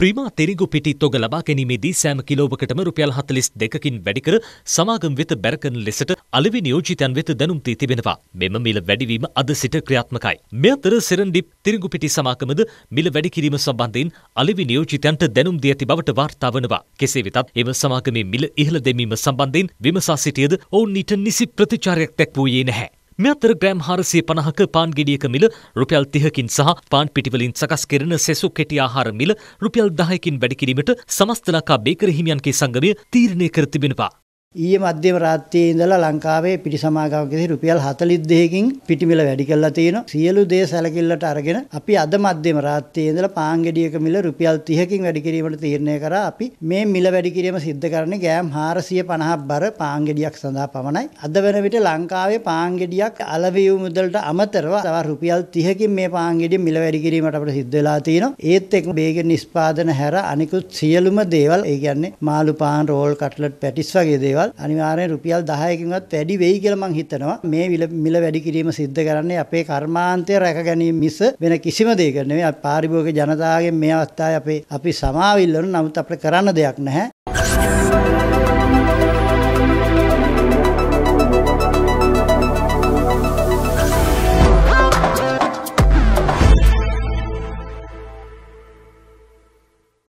Prima තෙරිගු පිටි තොග ලබා ගැනීමේදී සෑම කිලෝවකටම රුපියල් හතලිස් දෙකකින් වැඩිකර සමාගම් වෙත බැරකන ලෙසට අලවි නියෝජිතයන් වෙත දැනුම් දී තිබෙනවා. මෙම මිල වැඩිවීම අද සිට ක්‍රියාත්මකයි. මේ අතර සෙරන්ඩිප් තිරිගු පිටි සමාගමද මිල වැඩි කිරීම සම්බන්ධයෙන් අලවි නියෝජිතයන්ට දැනුම් දී ඇති බවට වාර්තා වනවා. කෙසේ වෙතත් එම සමාගමේ මිල ඉහළ දැමීම සම්බන්ධයෙන් විමසා සිටියද ඔවුන් ඊට නිසි ප්‍රතිචාරයක් දැක්වූයේ නැහැ. මෙ අතර ග්‍රෑම් හාරසිය පණහක පාන් ගෙඩියක මිල රුපියල් තිහකින් සහ පාන් පිටිවලින් සකස් කෙරෙන සෙසු කෙටි ආහාර මිල රුපියල් දහයකින් වැඩිකිරීමට සමස්ත ලකා බේකර හිමියන්ගේ සංගමය තීරණය කර තිබෙනවා. ඊයේ මධ්‍යම රාත්‍රියේ ඉඳලා ලංකාවේ පිටි සමාගමකදී රුපියල් 420කින් පිටිමිල වැඩි කරලා තියෙනවා. සියලු දේ සැලකිල්ලට අරගෙන අපි අද මධ්‍යම රාත්‍රියේ ඉඳලා පාංගෙඩියක මිල රුපියල් 30කින් වැඩි කිරීමට තීරණය කරා. අපි මේ මිල වැඩි කිරීම සිද්ධ කරන්නේ ගෑම් 450ක් බර පාංගෙඩියක් සඳහා පමණයි. අද වෙන විට ලංකාවේ පාංගෙඩියක් අලවියු මුදලට අමතරව තව රුපියල් 30කින් මේ පාංගෙඩිය මිල වැඩි කිරීමට අපිට සිද්ධ වෙලා තියෙනවා. ඒත් එක්ක මේක නිෂ්පාදන හැර අනිකුත් සියලුම දේවල් ඒ කියන්නේ මාළු පාන් රෝල් කට්ලට් පැටිස් වගේ දේවල් දේවල් අනිවාර්යෙන් රුපියල් 10කින්වත් වැඩි වෙයි කියලා මං හිතනවා. මේ මිල වැඩි කිරීම සිද්ධ කරන්නේ අපේ කර්මාන්තය රැක ගැනීම මිස වෙන කිසිම දෙයක නෙවෙයි. පාරිභෝගික ජනතාවගෙන් මේ අවස්ථාවේ අපේ අපි සමාවිල්ලන නමුත් අපිට කරන්න දෙයක් නැහැ.